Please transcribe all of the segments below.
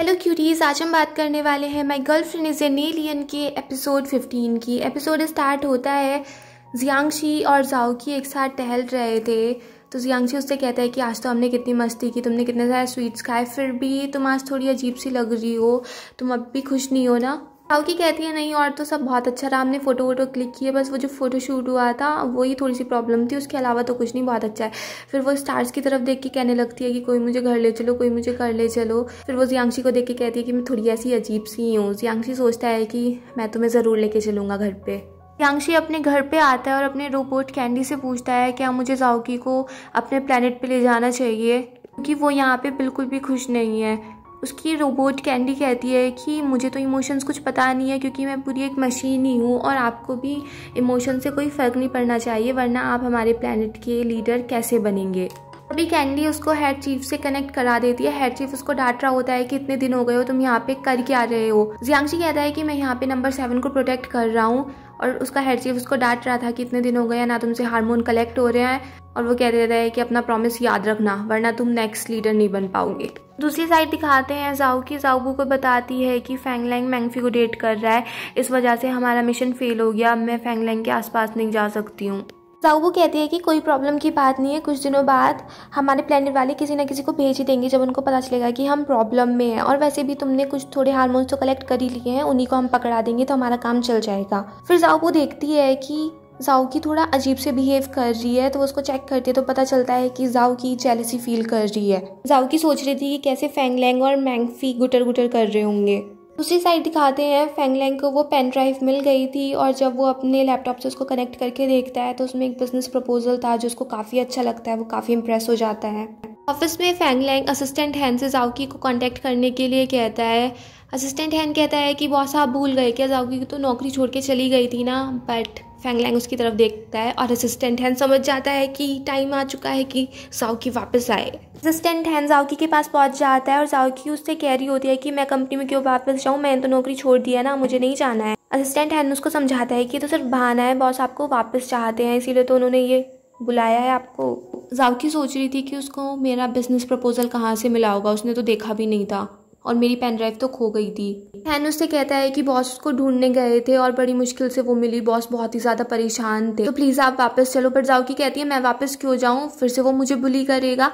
hello cuties आज हम बात करने वाले हैं my girlfriend is an alien के एपिसोड 15 की एपिसोड स्टार्ट होता है जियांगशी और की एक साथ टहल रहे थे तो जियांगशी उससे कहता है कि आज तो हमने कितनी मस्ती की तुमने कितने सारे स्वीट्स खाए फिर भी तुम आज थोड़ी अजीब सी लग रही हो तुम अब भी खुश नहीं हो ना की कहती है नहीं और तो सब बहुत अच्छा रहा हमने फ़ोटो वोटो क्लिक किए बस वो जो फ़ोटो शूट हुआ था वही थोड़ी सी प्रॉब्लम थी उसके अलावा तो कुछ नहीं बहुत अच्छा है फिर वो स्टार्स की तरफ देख के कहने लगती है कि कोई मुझे घर ले चलो कोई मुझे घर ले चलो फिर वो जियांशी को देख के कहती है कि मैं थोड़ी ऐसी अजीब सी हूँ जियांशी सोचता है कि मैं तुम्हें तो, ज़रूर लेके चलूँगा घर पर यांगशी अपने घर पे आता है और अपने रोबोट कैंडी से पूछता है क्या मुझे जाओकी को अपने प्लानट पे ले जाना चाहिए क्योंकि वो यहाँ पे बिल्कुल भी खुश नहीं है उसकी रोबोट कैंडी कहती है कि मुझे तो इमोशंस कुछ पता नहीं है क्योंकि मैं पूरी एक मशीन ही हूँ और आपको भी इमोशन से कोई फ़र्क नहीं पड़ना चाहिए वरना आप हमारे प्लानट के लीडर कैसे बनेंगे अभी कैंडी उसको हेड चीफ से कनेक्ट करा देती है हेड चीफ उसको डांट रहा होता है कि इतने दिन हो गए हो तुम यहाँ पे कर आ रहे हो जियांगशी कहता है कि मैं यहाँ पे नंबर सेवन को प्रोटेक्ट कर रहा हूँ और उसका हेड चीफ उसको डांट रहा था कि इतने दिन हो गए ना तुमसे हार्मोन कलेक्ट हो रहे हैं और वो कह रहा है कि अपना प्रॉमिस याद रखना वरना तुम नेक्स्ट लीडर नहीं बन पाओगे दूसरी साइड दिखाते हैं जाऊ की जाऊबू को बताती है कि फेंगलैंग मैंगफी को डेट कर रहा है इस वजह से हमारा मिशन फेल हो गया अब मैं फेंगलैंग के आसपास नहीं जा सकती हूँ जाऊबू कहती है कि कोई प्रॉब्लम की बात नहीं है कुछ दिनों बाद हमारे प्लानट वाले किसी न किसी को भेज ही देंगे जब उनको पता चलेगा कि हम प्रॉब्लम में हैं और वैसे भी तुमने कुछ थोड़े हारमोन्स तो कलेक्ट कर ही लिए हैं उन्हीं को हम पकड़ा देंगे तो हमारा काम चल जाएगा फिर जाऊबू देखती है कि की थोड़ा अजीब से बिहेव कर रही है तो उसको चेक करती है तो पता चलता है कि की जेलसी फील कर रही है की सोच रही थी कि कैसे फेंगलैंग और मैंगफी गुटर गुटर कर रहे होंगे दूसरी साइड दिखाते हैं फेंगलैंग को वो पेन ड्राइव मिल गई थी और जब वो अपने लैपटॉप से उसको कनेक्ट करके देखता है तो उसमें एक बिजनेस प्रपोजल था जो उसको काफ़ी अच्छा लगता है वो काफ़ी इंप्रेस हो जाता है ऑफिस में फेंगलैंग असिस्टेंट हैन से जाओकी को कांटेक्ट करने के लिए कहता है असिस्टेंट हैन कहता है कि बॉस आप भूल गए क्या जाओकी तो नौकरी छोड़ के चली गई थी ना बट फैंगलैंग उसकी तरफ देखता है और असिस्टेंट हैंड समझ जाता है कि टाइम आ चुका है कि साउकी वापस आए असिस्टेंट हैंड साउकी के पास पहुंच जाता है और साउकी उससे कह रही होती है कि मैं कंपनी में क्यों वापस जाऊँ मैंने तो नौकरी छोड़ दिया ना मुझे नहीं जाना है असिस्टेंट हैंड उसको समझाता है कि तो सिर्फ बहाना है बॉस आपको वापस चाहते हैं इसीलिए तो उन्होंने ये बुलाया है आपको जावकी सोच रही थी कि उसको मेरा बिजनेस प्रपोजल कहाँ से मिला होगा उसने तो देखा भी नहीं था और मेरी पेन ड्राइव तो खो गई थी फैन उससे कहता है कि बॉस उसको ढूंढने गए थे और बड़ी मुश्किल से वो मिली बॉस बहुत ही ज़्यादा परेशान थे तो प्लीज़ आप वापस चलो बट जाओ की कहती है मैं वापस क्यों जाऊँ फिर से वो मुझे बुली करेगा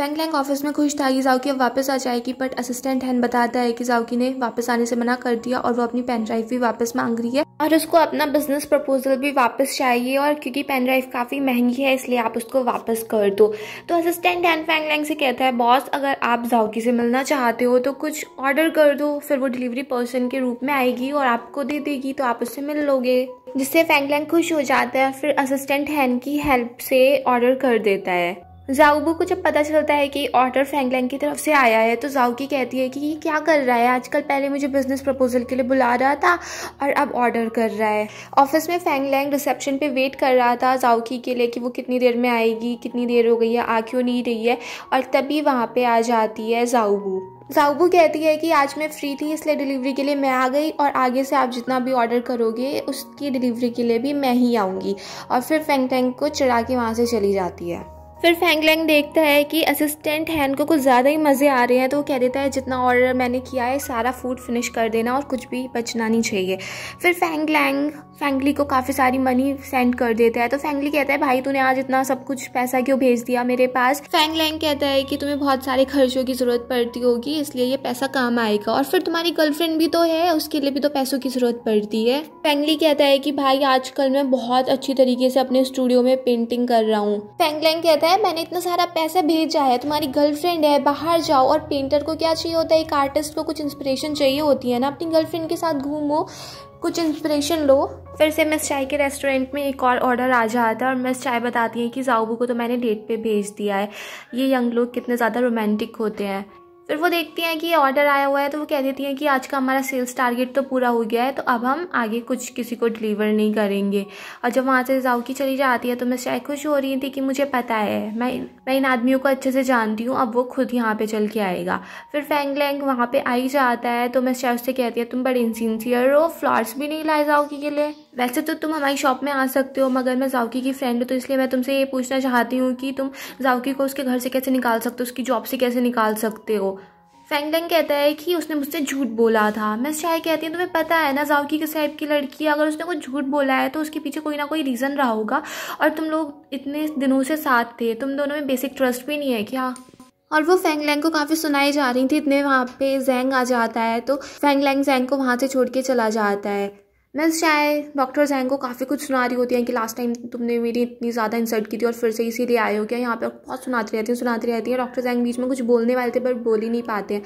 फेंगलैंग ऑफिस में खुश था कि जाओकी अब वापस आ जाएगी बट असिस्टेंट हैन बताता है कि जाओकी ने वापस आने से मना कर दिया और वो अपनी पेन ड्राइव भी वापस मांग रही है और उसको अपना बिजनेस प्रपोजल भी वापस चाहिए और क्योंकि पेन ड्राइव काफ़ी महंगी है इसलिए आप उसको वापस कर दो तो असिस्टेंट हैन फेंगलैंग से कहता है बॉस अगर आप जाओकी से मिलना चाहते हो तो कुछ ऑर्डर कर दो फिर वो डिलीवरी पर्सन के रूप में आएगी और आपको दे देगी तो आप उससे मिल लोगे जिससे फेंगलैंग खुश हो जाता है फिर असिस्टेंट हैन की हेल्प से ऑर्डर कर देता है जाऊबू को जब पता चलता है कि ऑर्डर फैंगलैंग की तरफ से आया है तो जाऊकी कहती है कि ये क्या कर रहा है आजकल पहले मुझे बिजनेस प्रपोजल के लिए बुला रहा था और अब ऑर्डर कर रहा है ऑफिस में फैंगलैंग रिसेप्शन पे वेट कर रहा था जाऊकी के लिए कि वो कितनी देर में आएगी कितनी देर हो गई है आ क्यों नहीं रही है और तभी वहाँ पर आ जाती है जाऊबू जाऊबू कहती है कि आज मैं फ्री थी इसलिए डिलीवरी के लिए मैं आ गई और आगे से आप जितना भी ऑर्डर करोगे उसकी डिलीवरी के लिए भी मैं ही आऊँगी और फिर फैंग टैंग को चढ़ा के वहाँ से चली जाती है फिर फेंगलैंग देखता है कि असिस्टेंट हैन को कुछ ज़्यादा ही मज़े आ रहे हैं तो वो कह देता है जितना ऑर्डर मैंने किया है सारा फूड फिनिश कर देना और कुछ भी बचना नहीं चाहिए फिर फेंगलैंग फेंगली को काफ़ी सारी मनी सेंड कर देता है तो फैंगली कहता है भाई तूने आज इतना सब कुछ पैसा क्यों भेज दिया मेरे पास फेंगलैंग कहता है कि तुम्हें बहुत सारे खर्चों की ज़रूरत पड़ती होगी इसलिए ये पैसा काम आएगा और फिर तुम्हारी गर्लफ्रेंड भी तो है उसके लिए भी तो पैसों की ज़रूरत पड़ती है फेंगली कहता है कि भाई आजकल मैं बहुत अच्छी तरीके से अपने स्टूडियो में पेंटिंग कर रहा हूँ फेंगलैंग कहता है है मैंने इतना सारा पैसा भेजा है तुम्हारी गर्लफ्रेंड है बाहर जाओ और पेंटर को क्या चाहिए होता है एक आर्टिस्ट को कुछ इंस्पिरेशन चाहिए होती है ना अपनी गर्लफ्रेंड के साथ घूमो कुछ इंस्पिरेशन लो फिर से मिस चाय के रेस्टोरेंट में एक और ऑर्डर आ जाता है और मिस चाय बताती है कि जाऊबू को तो मैंने डेट पे भेज दिया है ये यंग लोग कितने ज़्यादा रोमांटिक होते हैं फिर वो देखती हैं कि ये ऑर्डर आया हुआ है तो वो कह देती हैं कि आज का हमारा सेल्स टारगेट तो पूरा हो गया है तो अब हम आगे कुछ किसी को डिलीवर नहीं करेंगे और जब वहाँ से जाओकी चली जाती है तो मैं शायद खुश हो रही थी कि मुझे पता है मैं मैं इन आदमियों को अच्छे से जानती हूँ अब वो खुद यहाँ पर चल के आएगा फिर फेंगलैंग वहाँ पर आ ही जाता है तो मैं शायद उससे कहती है तुम बड़े इनसिनसियर हो फ्लावर्स भी नहीं लाए जाओकी के लिए वैसे तो तुम हमारी शॉप में आ सकते हो मगर मैं जावकी की फ्रेंड हूँ तो इसलिए मैं तुमसे ये पूछना चाहती हूँ कि तुम जावकी को उसके घर से कैसे निकाल सकते हो उसकी जॉब से कैसे निकाल सकते हो फेंगडेंग कहता है कि उसने मुझसे झूठ बोला था मैं शायद कहती हूँ तुम्हें पता है ना जावकी के साइड की लड़की है अगर उसने कुछ झूठ बोला है तो उसके पीछे कोई ना कोई रीज़न रहा होगा और तुम लोग इतने दिनों से साथ थे तुम दोनों में बेसिक ट्रस्ट भी नहीं है क्या और वो फेंग लैंग को काफ़ी सुनाई जा रही थी इतने वहाँ पे जैंग आ जाता है तो फेंग लैंग जैंग को वहाँ से छोड़ के चला जाता है मैं शायद डॉक्टर जैन को काफ़ी कुछ सुना रही होती हैं कि लास्ट टाइम तुमने मेरी इतनी ज़्यादा इंसल्ट की थी और फिर से इसीलिए आए हो क्या यहाँ पर बहुत सुनाती रहती हैं सुनाती रहती हैं डॉक्टर जैन बीच में कुछ बोलने वाले थे पर बोल ही नहीं पाते हैं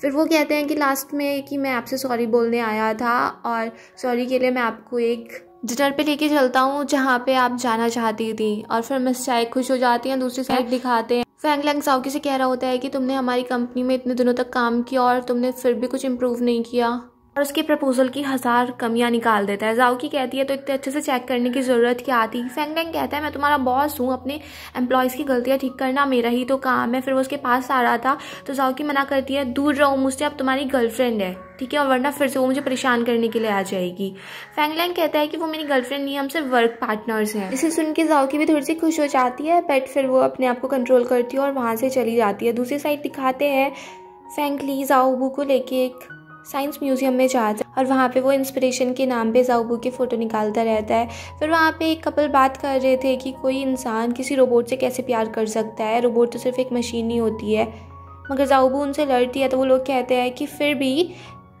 फिर वो कहते हैं कि लास्ट में कि मैं आपसे सॉरी बोलने आया था और सॉरी के लिए मैं आपको एक डिनर पे लेके चलता हूँ जहाँ पे आप जाना चाहती थी और फिर मिस चाय खुश हो जाती हैं दूसरी साइड दिखाते हैं फैंग लैंग साउकी से कह रहा होता है कि तुमने हमारी कंपनी में इतने दिनों तक काम किया और तुमने फिर भी कुछ इम्प्रूव नहीं किया और उसके प्रपोजल की हज़ार कमियाँ निकाल देता है जाऊकी कहती है तो इतने अच्छे से चेक करने की ज़रूरत क्या आती फेंग डेंग कहता है मैं तुम्हारा बॉस हूँ अपने एम्प्लॉयज़ की गलतियाँ ठीक करना मेरा ही तो काम है फिर वो उसके पास आ रहा था तो जाऊकी मना करती है दूर रहो मुझसे अब तुम्हारी गर्लफ्रेंड है ठीक है और वरना फिर से वो मुझे परेशान करने के लिए आ जाएगी फैंगलैंग कहता है कि वो मेरी गर्लफ्रेंड नहीं है हमसे वर्क पार्टनर्स हैं इसे सुन के जाओकी भी थोड़ी सी खुश हो जाती है बट फिर वो अपने आप को कंट्रोल करती है और वहाँ से चली जाती है दूसरी साइड दिखाते हैं फैंगली जाओबू को लेके एक साइंस म्यूजियम में जाता है और वहाँ पे वो इंस्पिरेशन के नाम पे जाऊबू की फ़ोटो निकालता रहता है फिर वहाँ पे एक कपल बात कर रहे थे कि कोई इंसान किसी रोबोट से कैसे प्यार कर सकता है रोबोट तो सिर्फ एक मशीन ही होती है मगर जाऊबू उनसे लड़ती है तो वो लोग कहते हैं कि फिर भी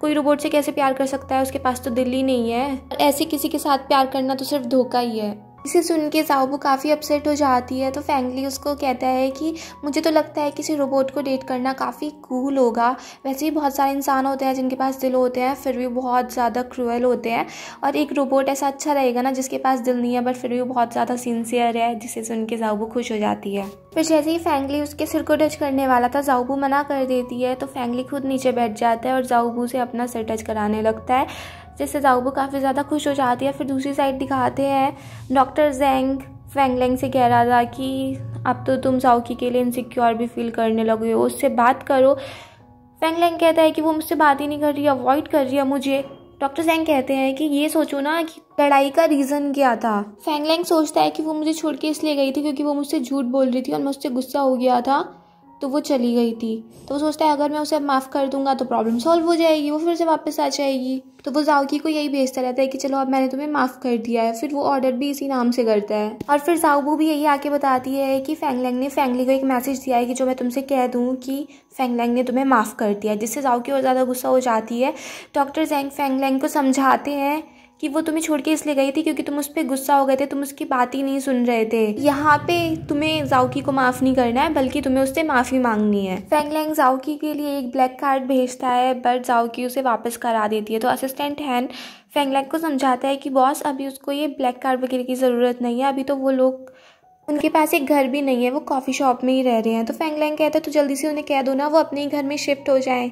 कोई रोबोट से कैसे प्यार कर सकता है उसके पास तो दिल ही नहीं है ऐसे किसी के साथ प्यार करना तो सिर्फ धोखा ही है इसे सुन के साहबू काफ़ी अपसेट हो जाती है तो फैंगली उसको कहता है कि मुझे तो लगता है किसी रोबोट को डेट करना काफ़ी कूल होगा वैसे भी बहुत सारे इंसान होते हैं जिनके पास दिल होते हैं फिर भी बहुत ज़्यादा क्रूअल होते हैं और एक रोबोट ऐसा अच्छा रहेगा ना जिसके पास दिल नहीं है बट फिर भी बहुत ज़्यादा सिंसियर है जिसे सुन के साहबू खुश हो जाती है फिर जैसे ही फैंगली उसके सिर को टच करने वाला था जाऊबू मना कर देती है तो फैंगली खुद नीचे बैठ जाता है और जाऊबू से अपना सिर टच कराने लगता है जिससे जाऊबू काफ़ी ज़्यादा खुश हो जाती है फिर दूसरी साइड दिखाते हैं डॉक्टर जेंग फेंगलेंग से कह रहा था कि अब तो तुम साउकी के लिए इनसिक्योर भी फील करने लगे हो उससे बात करो फेंगलेंग कहता है कि वो मुझसे बात ही नहीं कर रही अवॉइड कर रही है मुझे डॉक्टर जेंग कहते हैं कि ये सोचो ना कि लड़ाई का रीज़न क्या था फेंगलेंग सोचता है कि वो मुझे छोड़ के इसलिए गई थी क्योंकि वो मुझसे झूठ बोल रही थी और मुझसे गुस्सा हो गया था तो वो चली गई थी तो वो सोचता है अगर मैं उसे माफ़ कर दूंगा तो प्रॉब्लम सॉल्व हो जाएगी वो फिर से वापस आ जाएगी तो वो जाऊकी को यही भेजता रहता है कि चलो अब मैंने तुम्हें माफ़ कर दिया है फिर वो ऑर्डर भी इसी नाम से करता है और फिर जाऊबू भी यही आके बताती है कि फैंगलैंग ने फेंगली को एक मैसेज दिया है कि जो मैं तुमसे कह दूँ कि फैंगलैंग ने तुम्हें माफ़ कर दिया है जिससे जाऊकी और ज़्यादा गुस्सा हो जाती है डॉक्टर जैंग फेंगलैंग को समझाते हैं कि वो तुम्हें छोड़ के इसलिए गई थी क्योंकि तुम उस पर गुस्सा हो गए थे तुम उसकी बात ही नहीं सुन रहे थे यहाँ पे तुम्हें जाऊकी को माफ नहीं करना है बल्कि तुम्हें उससे माफी मांगनी है फेंगलैंग जाओकी के लिए एक ब्लैक कार्ड भेजता है बट जाऊकी उसे वापस करा देती है तो असिस्टेंट हैन फेंगलैंग को समझाता है कि बॉस अभी उसको ये ब्लैक कार्ड वगैरह की ज़रूरत नहीं है अभी तो वो लोग उनके पास एक घर भी नहीं है वो कॉफ़ी शॉप में ही रह रहे हैं तो फेंगलैंग कहता है तो जल्दी से उन्हें कह दो ना वो अपने ही घर में शिफ्ट हो जाए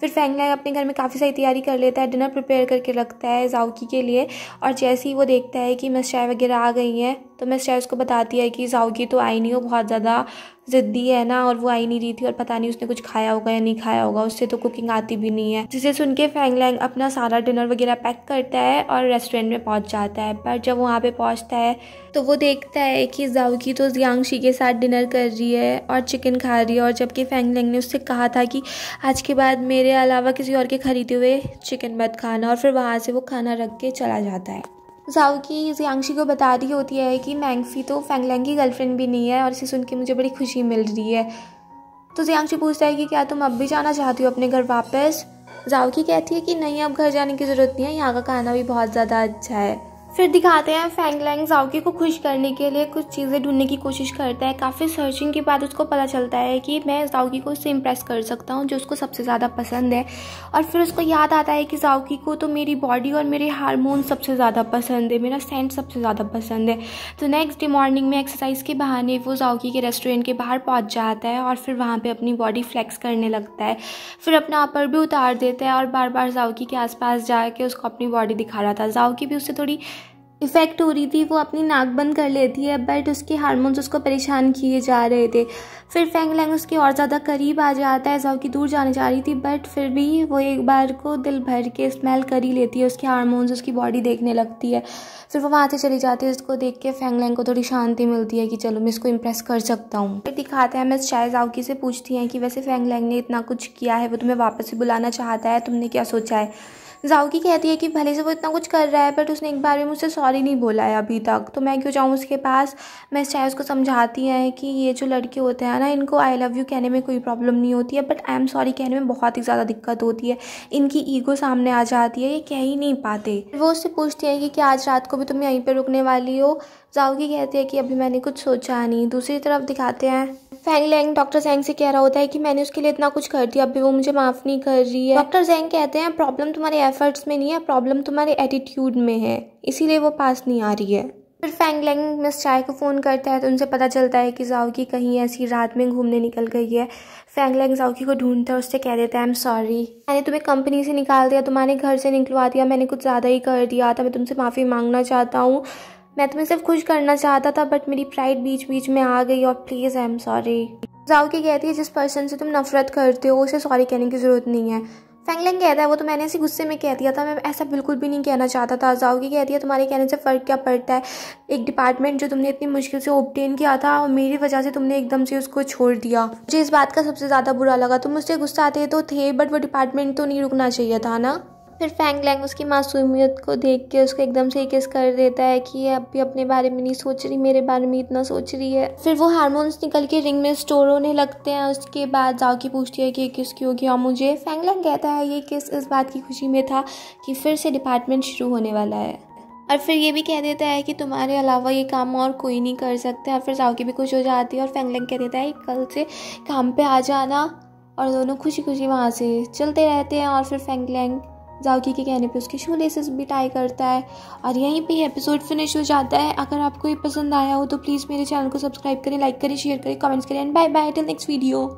फिर फेंगलैंग अपने घर में काफ़ी सारी तैयारी कर लेता है डिनर प्रिपेयर करके रखता है जाऊकी के लिए और जैसे ही वो देखता है कि मिस चाय वगैरह आ गई हैं तो मैं श्रेयस को बताती है कि साउकी तो आई नहीं हो बहुत ज़्यादा ज़िद्दी है ना और वो आई नहीं रही थी और पता नहीं उसने कुछ खाया होगा या नहीं खाया होगा उससे तो कुकिंग आती भी नहीं है जिसे सुन के फैंग लैंग अपना सारा डिनर वगैरह पैक करता है और रेस्टोरेंट में पहुंच जाता है पर जब वहाँ पे पहुँचता है तो वो देखता है कि जाओकी तो यांगशी के साथ डिनर कर रही है और चिकन खा रही है और जबकि फैंग लैंग ने उससे कहा था कि आज के बाद मेरे अलावा किसी और के खरीदे हुए चिकन मत खाना और फिर वहाँ से वो खाना रख के चला जाता है की जियांगशी को बता रही होती है कि मैंगफी तो फैंगलैंग की गर्लफ्रेंड भी नहीं है और इसे सुन के मुझे बड़ी खुशी मिल रही है तो जियांशी पूछता है कि क्या तुम अब भी जाना चाहती हो अपने घर वापस की कहती है कि नहीं अब घर जाने की ज़रूरत नहीं है यहाँ का खाना भी बहुत ज़्यादा अच्छा है फिर दिखाते हैं फैंग लैंग जाओकी को खुश करने के लिए कुछ चीज़ें ढूंढने की कोशिश करता है काफ़ी सर्चिंग के बाद उसको पता चलता है कि मैं जाओकी को उससे इम्प्रेस कर सकता हूँ जो उसको सबसे ज़्यादा पसंद है और फिर उसको याद आता है कि जाओकी को तो मेरी बॉडी और मेरे हारमोन सबसे ज़्यादा पसंद है मेरा सेंट सबसे ज़्यादा पसंद है तो नेक्स्ट डे मॉर्निंग में एक्सरसाइज के बहाने वो जाओकी के रेस्टोरेंट के बाहर पहुँच जाता है और फिर वहाँ पर अपनी बॉडी फ्लैक्स करने लगता है फिर अपना अपर भी उतार देता है और बार बार जाओकी के आसपास जाके उसको अपनी बॉडी दिखा रहा था जाओकी भी उससे थोड़ी इफ़ेक्ट हो रही थी वो अपनी नाक बंद कर लेती है बट उसके हारमोन्स उसको परेशान किए जा रहे थे फिर फेंग लैंग उसके और ज़्यादा करीब आ जाता है जाओ की दूर जाने जा रही थी बट फिर भी वो एक बार को दिल भर के स्मेल कर ही लेती है उसके हारमोन्स उसकी बॉडी देखने लगती है फिर वो वहाँ से चली जाती है उसको देख के फेंग लैंग को थोड़ी शांति मिलती है कि चलो मैं इसको इम्प्रेस कर सकता हूँ फिर दिखाते हैं मैं शायद जाओकी से पूछती हैं कि वैसे फेंग लैंग ने इतना कुछ किया है वो तुम्हें वापस से बुलाना चाहता है तुमने क्या सोचा है जाऊकी कहती है कि भले से वो इतना कुछ कर रहा है बट उसने एक बार भी मुझसे सॉरी नहीं बोला है अभी तक तो मैं क्यों जाऊँ उसके पास मैं चाहे उसको समझाती हैं कि ये जो लड़के होते हैं ना इनको आई लव यू कहने में कोई प्रॉब्लम नहीं होती है बट आई एम सॉरी कहने में बहुत ही ज़्यादा दिक्कत होती है इनकी ईगो सामने आ जाती है ये कह ही नहीं पाते वो उससे पूछती है कि क्या आज रात को भी तुम यहीं पर रुकने वाली हो जाओगी कहती है कि अभी मैंने कुछ सोचा नहीं दूसरी तरफ दिखाते हैं फैंग लैंग डॉक्टर जैंग से कह रहा होता है कि मैंने उसके लिए इतना कुछ कर दिया अभी वो मुझे माफ़ नहीं कर रही है डॉक्टर जैंग कहते हैं प्रॉब्लम तुम्हारे एफर्ट्स में नहीं है प्रॉब्लम तुम्हारे एटीट्यूड में है इसीलिए वो पास नहीं आ रही है फिर फैंग लैंग मिस चाय को फ़ोन करता है तो उनसे पता चलता है कि जाओगी कहीं ऐसी रात में घूमने निकल गई है फैंग लैंग जाओगी को ढूंढता है उससे कह देता है आई एम सॉरी मैंने तुम्हें कंपनी से निकाल दिया तुम्हारे घर से निकलवा दिया मैंने कुछ ज़्यादा ही कर दिया था मैं तुमसे माफ़ी मांगना चाहता हूँ मैं तुम्हें सिर्फ खुश करना चाहता था बट मेरी प्राइड बीच बीच में आ गई और प्लीज़ आई एम सॉरी जाओ की कहती है जिस पर्सन से तुम नफरत करते हो उसे सॉरी कहने की ज़रूरत नहीं है फैंगलिंग कहता है वो तो मैंने इसी गुस्से में कह दिया था मैं ऐसा बिल्कुल भी नहीं कहना चाहता था जाओ की कहती है तुम्हारे कहने से फ़र्क क्या पड़ता है एक डिपार्टमेंट जो तुमने इतनी मुश्किल से ओपटेन किया था और मेरी वजह से तुमने एकदम से उसको छोड़ दिया मुझे इस बात का सबसे ज़्यादा बुरा लगा तुम मुझसे गुस्सा आते तो थे बट वो डिपार्टमेंट तो नहीं रुकना चाहिए था ना फिर लैंग उसकी मासूमियत को देख के उसको एकदम से किस कर देता है कि ये अब भी अपने बारे में नहीं सोच रही मेरे बारे में इतना सोच रही है फिर वो हारमोन्स निकल के रिंग में स्टोर होने लगते हैं उसके बाद जाओ की पूछती है कि किस क्यों होगी मुझे मुझे लैंग कहता है ये किस इस बात की खुशी में था कि फिर से डिपार्टमेंट शुरू होने वाला है और फिर ये भी कह देता है कि तुम्हारे अलावा ये काम और कोई नहीं कर सकता और फिर की भी खुश हो जाती है और लैंग कह देता है कल से काम पर आ जाना और दोनों खुशी खुशी वहाँ से चलते रहते हैं और फिर फैंगलैंग जाओकी के कहने पे उसके शू लेसेस भी टाई करता है और यहीं पे एपिसोड फिनिश हो जाता है अगर आपको ये पसंद आया हो तो प्लीज़ मेरे चैनल को सब्सक्राइब करें लाइक करें शेयर करें कमेंट्स करें and bye bye till next video